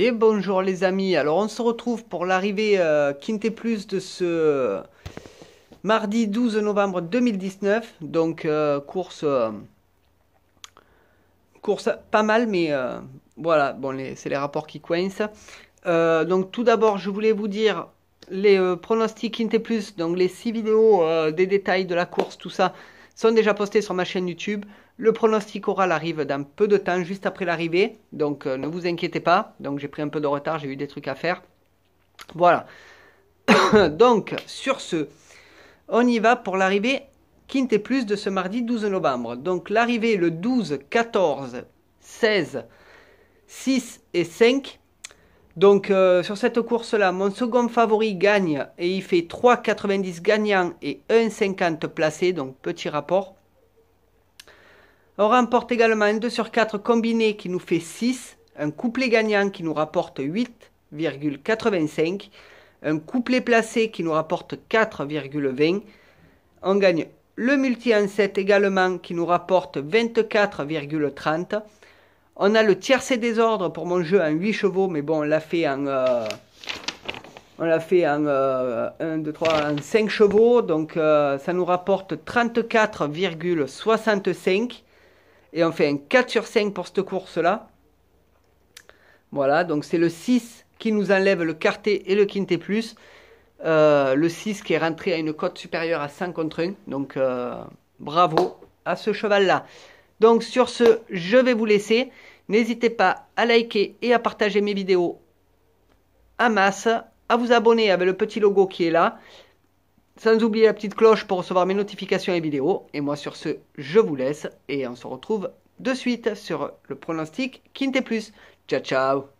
Et bonjour les amis, alors on se retrouve pour l'arrivée euh, quinté Plus de ce mardi 12 novembre 2019. Donc euh, course, euh, course pas mal, mais voilà, bon, c'est les rapports qui coincent. donc tout d'abord, je voulais vous dire les pronostics quinté Plus, donc les 6 vidéos des détails de la course, tout ça sont déjà postés sur ma chaîne YouTube. Le pronostic oral arrive dans peu de temps, juste après l'arrivée. Donc euh, ne vous inquiétez pas. Donc j'ai pris un peu de retard, j'ai eu des trucs à faire. Voilà. donc sur ce, on y va pour l'arrivée Quinte et plus de ce mardi 12 novembre. Donc l'arrivée le 12, 14, 16, 6 et 5 donc euh, sur cette course-là, mon second favori gagne et il fait 3,90 gagnants et 1,50 placé, donc petit rapport. On remporte également un 2 sur 4 combiné qui nous fait 6, un couplet gagnant qui nous rapporte 8,85, un couplet placé qui nous rapporte 4,20. On gagne le multi en 7 également qui nous rapporte 24,30 on a le tiercé des ordres pour mon jeu en 8 chevaux, mais bon, on l'a fait en... 1, 2, 3, en 5 euh, chevaux, donc euh, ça nous rapporte 34,65. Et on fait un 4 sur 5 pour cette course-là. Voilà, donc c'est le 6 qui nous enlève le quartet et le quintet plus. Euh, le 6 qui est rentré à une cote supérieure à 5 contre 1. Donc bravo à ce cheval-là. Donc sur ce, je vais vous laisser. N'hésitez pas à liker et à partager mes vidéos à masse, à vous abonner avec le petit logo qui est là, sans oublier la petite cloche pour recevoir mes notifications et vidéos. Et moi sur ce, je vous laisse et on se retrouve de suite sur le pronostic Quintet Plus. Ciao ciao